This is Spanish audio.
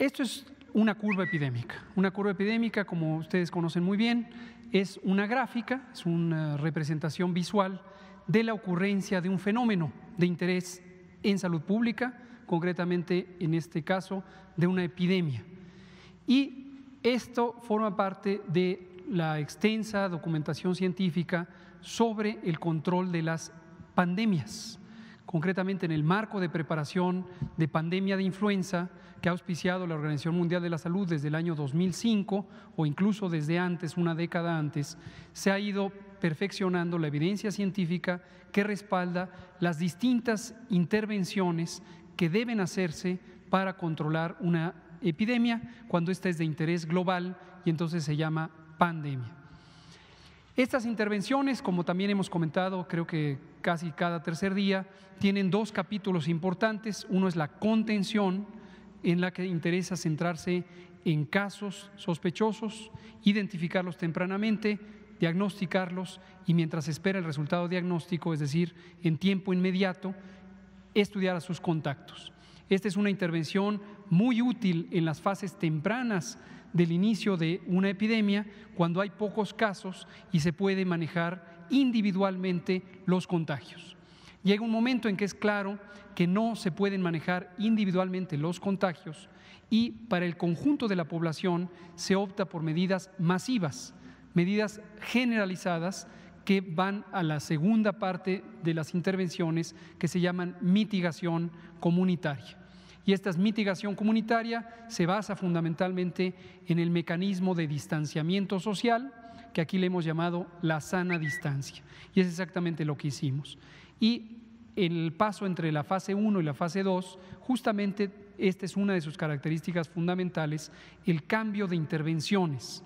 Esto es una curva epidémica. Una curva epidémica, como ustedes conocen muy bien, es una gráfica, es una representación visual de la ocurrencia de un fenómeno de interés en salud pública, concretamente en este caso de una epidemia. Y esto forma parte de la extensa documentación científica sobre el control de las pandemias concretamente en el marco de preparación de pandemia de influenza que ha auspiciado la Organización Mundial de la Salud desde el año 2005 o incluso desde antes, una década antes, se ha ido perfeccionando la evidencia científica que respalda las distintas intervenciones que deben hacerse para controlar una epidemia cuando ésta es de interés global y entonces se llama pandemia. Estas intervenciones, como también hemos comentado, creo que casi cada tercer día, tienen dos capítulos importantes. Uno es la contención, en la que interesa centrarse en casos sospechosos, identificarlos tempranamente, diagnosticarlos y mientras espera el resultado diagnóstico, es decir, en tiempo inmediato, estudiar a sus contactos. Esta es una intervención muy útil en las fases tempranas del inicio de una epidemia, cuando hay pocos casos y se puede manejar individualmente los contagios. Llega un momento en que es claro que no se pueden manejar individualmente los contagios y para el conjunto de la población se opta por medidas masivas, medidas generalizadas que van a la segunda parte de las intervenciones que se llaman mitigación comunitaria. Y esta mitigación comunitaria se basa fundamentalmente en el mecanismo de distanciamiento social, que aquí le hemos llamado la sana distancia. Y es exactamente lo que hicimos. Y el paso entre la fase 1 y la fase 2, justamente esta es una de sus características fundamentales, el cambio de intervenciones.